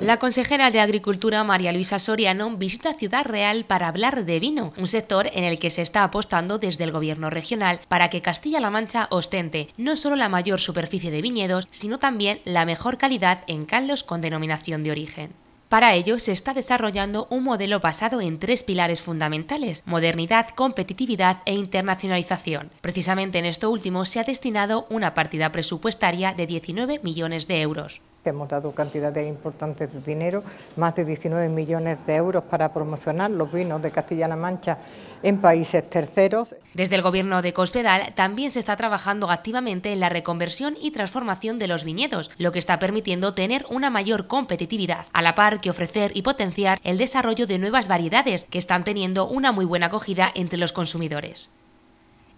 La consejera de Agricultura María Luisa Soriano visita Ciudad Real para hablar de vino, un sector en el que se está apostando desde el gobierno regional para que Castilla-La Mancha ostente no solo la mayor superficie de viñedos, sino también la mejor calidad en caldos con denominación de origen. Para ello se está desarrollando un modelo basado en tres pilares fundamentales, modernidad, competitividad e internacionalización. Precisamente en esto último se ha destinado una partida presupuestaria de 19 millones de euros que hemos dado cantidades importantes de dinero, más de 19 millones de euros para promocionar los vinos de Castilla-La Mancha en países terceros. Desde el gobierno de Cospedal también se está trabajando activamente en la reconversión y transformación de los viñedos, lo que está permitiendo tener una mayor competitividad, a la par que ofrecer y potenciar el desarrollo de nuevas variedades que están teniendo una muy buena acogida entre los consumidores.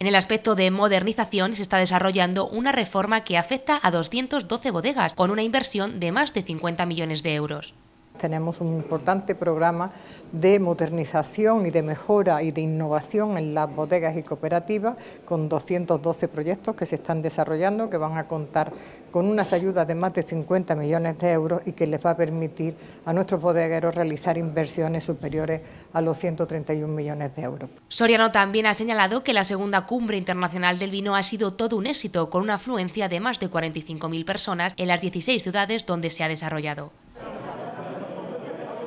En el aspecto de modernización se está desarrollando una reforma que afecta a 212 bodegas, con una inversión de más de 50 millones de euros. Tenemos un importante programa de modernización y de mejora y de innovación en las bodegas y cooperativas con 212 proyectos que se están desarrollando que van a contar con unas ayudas de más de 50 millones de euros y que les va a permitir a nuestros bodegueros realizar inversiones superiores a los 131 millones de euros. Soriano también ha señalado que la segunda cumbre internacional del vino ha sido todo un éxito, con una afluencia de más de 45.000 personas en las 16 ciudades donde se ha desarrollado.